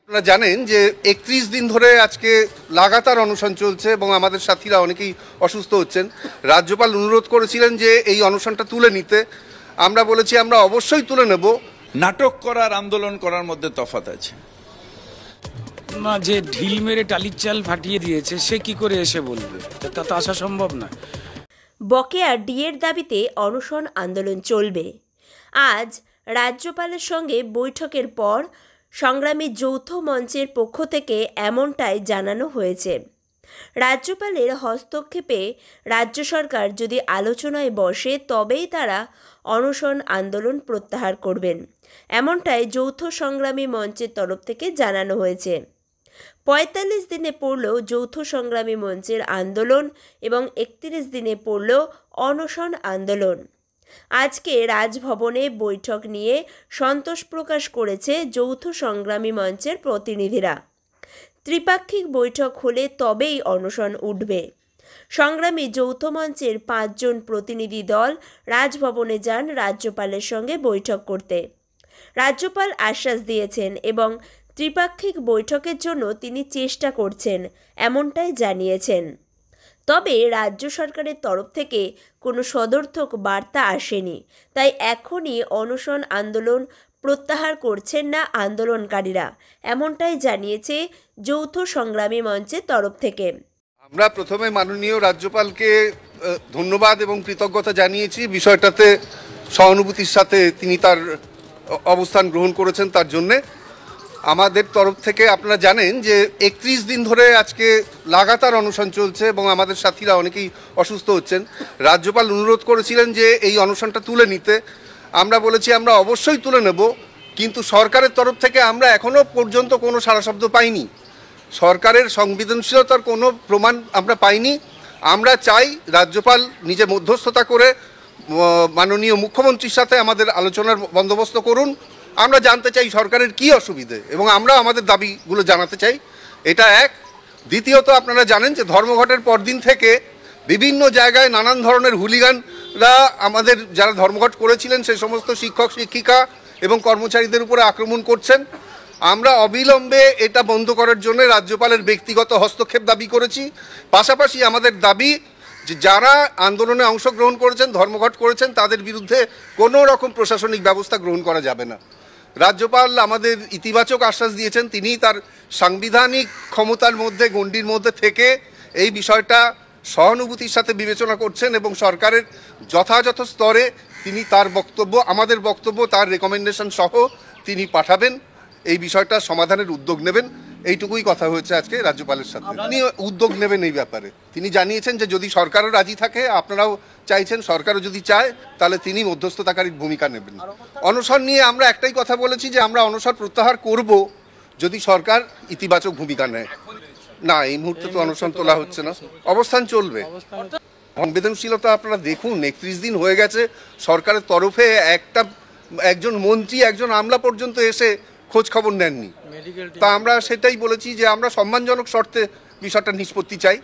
আপনারা জানেন যে একত্রিশ দিন ধরে আজকে লাগাতার অনুশন চলছে এবং আমাদের সাথীরা অনেকেই অসুস্থ হচ্ছেন রাজ্যপাল অনুরোধ করেছিলেন যে এই অনুশনটা তুলে নিতে আমরা বলেছি আমরা অবশ্যই তুলে নেব নাটক করার আন্দোলন করার মধ্যে তফাত আছে না যে ঢিল মেরে টালির চাল ফাটিয়ে দিয়েছে সে কি করে এসে বলবে তা তো আসা সম্ভব না বকেয়া ডিএর দাবিতে অনশন আন্দোলন চলবে আজ রাজ্যপালের সঙ্গে বৈঠকের পর সংগ্রামী যৌথ মঞ্চের পক্ষ থেকে এমনটাই জানানো হয়েছে রাজ্যপালের হস্তক্ষেপে রাজ্য সরকার যদি আলোচনায় বসে তবেই তারা অনশন আন্দোলন প্রত্যাহার করবেন এমনটাই যৌথ সংগ্রামী মঞ্চের তরফ থেকে জানানো হয়েছে পঁয়তাল্লিশ দিনে পড়ল যৌথ সংগ্রামী মঞ্চের আন্দোলন এবং একত্রিশ দিনে পড়ল অনশন আন্দোলন আজকে রাজভবনে বৈঠক নিয়ে সন্তোষ প্রকাশ করেছে যৌথ সংগ্রামী মঞ্চের প্রতিনিধিরা ত্রিপাক্ষিক বৈঠক হলে তবেই অনশন উঠবে সংগ্রামী যৌথ মঞ্চের পাঁচজন প্রতিনিধি দল রাজভবনে যান রাজ্যপালের সঙ্গে বৈঠক করতে রাজ্যপাল আশ্বাস দিয়েছেন এবং ত্রিপাক্ষিক বৈঠকের জন্য তিনি চেষ্টা করছেন এমনটাই জানিয়েছেন তবে রাজ্য সরকারের তরফ থেকে কোনো সদর্থক বার্তা আসেনি তাই এখনই অনশন আন্দোলন প্রত্যাহার করছেন না আন্দোলনকারীরা এমনটাই জানিয়েছে যৌথ সংগ্রামী মঞ্চের তরফ থেকে আমরা প্রথমে মাননীয় রাজ্যপালকে ধন্যবাদ এবং কৃতজ্ঞতা জানিয়েছি বিষয়টাতে সহানুভূতির সাথে তিনি তার অবস্থান গ্রহণ করেছেন তার জন্যে আমাদের তরফ থেকে আপনারা জানেন যে একত্রিশ দিন ধরে আজকে লাগাতার অনশন চলছে এবং আমাদের সাথীরা অনেকেই অসুস্থ হচ্ছেন রাজ্যপাল অনুরোধ করেছিলেন যে এই অনশনটা তুলে নিতে আমরা বলেছি আমরা অবশ্যই তুলে নেব কিন্তু সরকারের তরফ থেকে আমরা এখনও পর্যন্ত কোনো সারা শব্দ পাইনি সরকারের সংবেদনশীলতার কোনো প্রমাণ আমরা পাইনি আমরা চাই রাজ্যপাল নিজে মধ্যস্থতা করে মাননীয় মুখ্যমন্ত্রীর সাথে আমাদের আলোচনার বন্দোবস্ত করুন আমরা জানতে চাই সরকারের কি অসুবিধে এবং আমরা আমাদের দাবিগুলো জানাতে চাই এটা এক দ্বিতীয়ত আপনারা জানেন যে ধর্মঘটের পরদিন থেকে বিভিন্ন জায়গায় নানান ধরনের হুলিগানরা আমাদের যারা ধর্মঘট করেছিলেন সেই সমস্ত শিক্ষক শিক্ষিকা এবং কর্মচারীদের উপরে আক্রমণ করছেন আমরা অবিলম্বে এটা বন্ধ করার জন্য রাজ্যপালের ব্যক্তিগত হস্তক্ষেপ দাবি করেছি পাশাপাশি আমাদের দাবি যে যারা আন্দোলনে অংশগ্রহণ করেছেন ধর্মঘট করেছেন তাদের বিরুদ্ধে কোনো রকম প্রশাসনিক ব্যবস্থা গ্রহণ করা যাবে না রাজ্যপাল আমাদের ইতিবাচক আশ্বাস দিয়েছেন তিনি তার সাংবিধানিক ক্ষমতার মধ্যে গণ্ডির মধ্যে থেকে এই বিষয়টা সহানুভূতির সাথে বিবেচনা করছেন এবং সরকারের যথাযথ স্তরে তিনি তার বক্তব্য আমাদের বক্তব্য তার রেকমেন্ডেশন সহ তিনি পাঠাবেন এই বিষয়টা সমাধানের উদ্যোগ নেবেন এইটুকুই কথা হয়েছে আজকে রাজ্যপালের সাথে তিনি উদ্যোগ নেবেন এই ব্যাপারে তিনি জানিয়েছেন যে যদি সরকারও রাজি থাকে আপনারাও চাইছেন সরকারও যদি চায় তাহলে তিনি মধ্যস্থতাকারীর ভূমিকা নেবেন অনশন নিয়ে আমরা একটাই কথা বলেছি যে আমরা অনশন প্রত্যাহার করব যদি সরকার ইতিবাচক ভূমিকা নেয় না এই মুহূর্তে তো অনশন তোলা হচ্ছে না অবস্থান চলবে সংবেদনশীলতা আপনারা দেখুন একত্রিশ দিন হয়ে গেছে সরকারের তরফে একটা একজন মন্ত্রী একজন আমলা পর্যন্ত এসে খোঁজ খবর নেননি তা আমরা সেটাই বলেছি যে আমরা সম্মানজনক শর্তে বিষয়টা নিষ্পত্তি চাই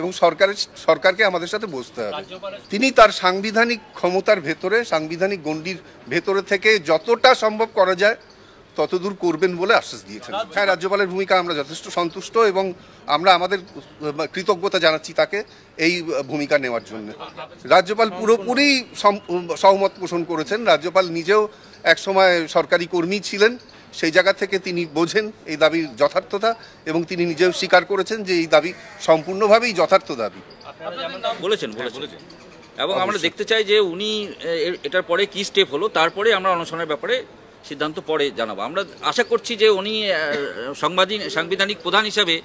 এবং সরকারের সরকারকে আমাদের সাথে বসতে হবে তিনি তার সাংবিধানিক ক্ষমতার ভেতরে সাংবিধানিক গণ্ডির ভেতরে থেকে যতটা সম্ভব করা যায় ততদূর করবেন বলে আশ্বাস দিয়েছেন হ্যাঁ রাজ্যপালের ভূমিকা আমরা যথেষ্ট সন্তুষ্ট এবং আমরা আমাদের কৃতজ্ঞতা জানাচ্ছি তাকে এই ভূমিকা নেওয়ার জন্য রাজ্যপাল পুরোপুরি সহমত পোষণ করেছেন রাজ্যপাল নিজেও একসময় সরকারি কর্মী ছিলেন সেই জায়গা থেকে তিনি বোঝেন এই দাবির যথার্থতা এবং তিনি নিজেও স্বীকার করেছেন যে এই দাবি সম্পূর্ণভাবেই যথার্থ দাবি হ্যাঁ, বলেছেন এবং আমরা দেখতে চাই যে উনি এটার পরে কি স্টেপ হলো তারপরে আমরা অনশনের ব্যাপারে সিদ্ধান্ত পরে জানাবো আমরা আশা করছি যে উনি সাংবাদিক সাংবিধানিক প্রধান হিসাবে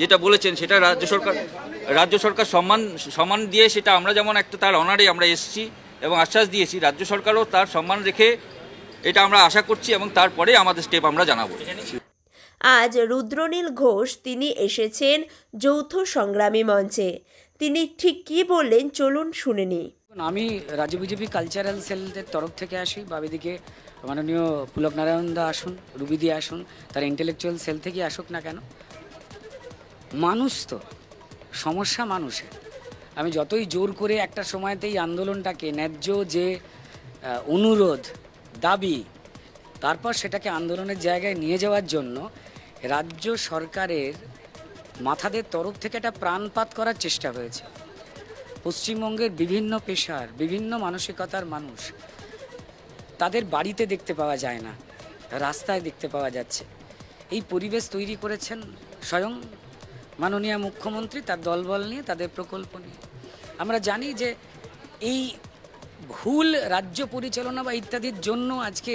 যেটা বলেছেন সেটা রাজ্য সরকার রাজ্য সরকার সম্মান সম্মান দিয়ে সেটা আমরা যেমন একটা তার অনারে আমরা এসেছি এবং আশ্বাস দিয়েছি রাজ্য সরকারও তার সম্মান রেখে এটা আমরা আশা করছি এবং তারপরে আমাদের স্টেপ আমরা জানাবো আজ রুদ্রনীল ঘোষ তিনি এসেছেন যৌথ সংগ্রামী মঞ্চে তিনি ঠিক কি বললেন চলুন শুনে আমি রাজ্য বিজেপি কালচারাল সেলদের তরফ থেকে আসি বা এদিকে মাননীয় পুলক নারায়ণ দা আসুন রুবিদি আসুন তার ইন্টেলেকচুয়াল সেল থেকে আসুক না কেন মানুষ তো সমস্যা মানুষের আমি যতই জোর করে একটা সময়তেই আন্দোলনটাকে ন্যায্য যে অনুরোধ দাবি তারপর সেটাকে আন্দোলনের জায়গায় নিয়ে যাওয়ার জন্য রাজ্য সরকারের মাথাদের তরফ থেকে একটা প্রাণপাত করার চেষ্টা হয়েছে পশ্চিমবঙ্গের বিভিন্ন পেশার বিভিন্ন মানসিকতার মানুষ তাদের বাড়িতে দেখতে পাওয়া যায় না রাস্তায় দেখতে পাওয়া যাচ্ছে এই পরিবেশ তৈরি করেছেন স্বয়ং মাননীয় মুখ্যমন্ত্রী তার দলবল নিয়ে তাদের প্রকল্প নিয়ে আমরা জানি যে এই ভুল রাজ্য পরিচালনা বা ইত্যাদির জন্য আজকে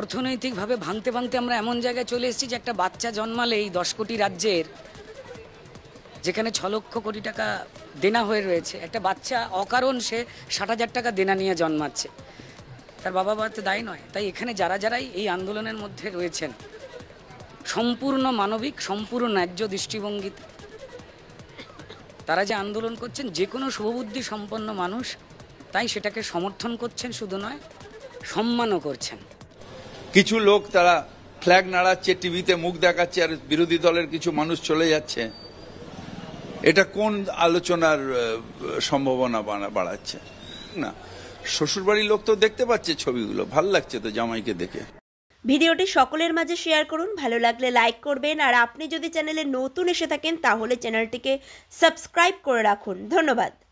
অর্থনৈতিকভাবে ভাঙতে ভাঙতে আমরা এমন জায়গায় চলে এসেছি যে একটা বাচ্চা জন্মালে এই দশ কোটি রাজ্যের যেখানে ছ লক্ষ কোটি টাকা দেনা হয়ে রয়েছে একটা বাচ্চা অকারণ সে ষাট হাজার টাকা দেনা নিয়ে জন্মাচ্ছে তার বাবা বাড়িতে দায়ী নয় তাই এখানে যারা যারাই এই আন্দোলনের মধ্যে রয়েছেন সম্পূর্ণ মানবিক সম্পূর্ণ ন্যায্য দৃষ্টিভঙ্গিতে তারা যে আন্দোলন করছেন যে কোনো শুভবুদ্ধি সম্পন্ন মানুষ তাই সেটাকে সমর্থন করছেন শুধু নয় সম্মানও করছেন কিছু লোক তারা ফ্ল্যাগ নাড়াচ্ছে টিভিতে মুখ দেখাচ্ছে আর বিরোধী দলের কিছু মানুষ চলে যাচ্ছে এটা কোন আলোচনার সম্ভাবনা বাড়াচ্ছে না শ্বশুরবাড়ির লোক তো দেখতে পাচ্ছে ছবিগুলো ভাল লাগছে তো জামাইকে দেখে ভিডিওটি সকলের মাঝে শেয়ার করুন ভালো লাগলে লাইক করবেন আর আপনি যদি চ্যানেলে নতুন এসে থাকেন তাহলে চ্যানেলটিকে সাবস্ক্রাইব করে রাখুন ধন্যবাদ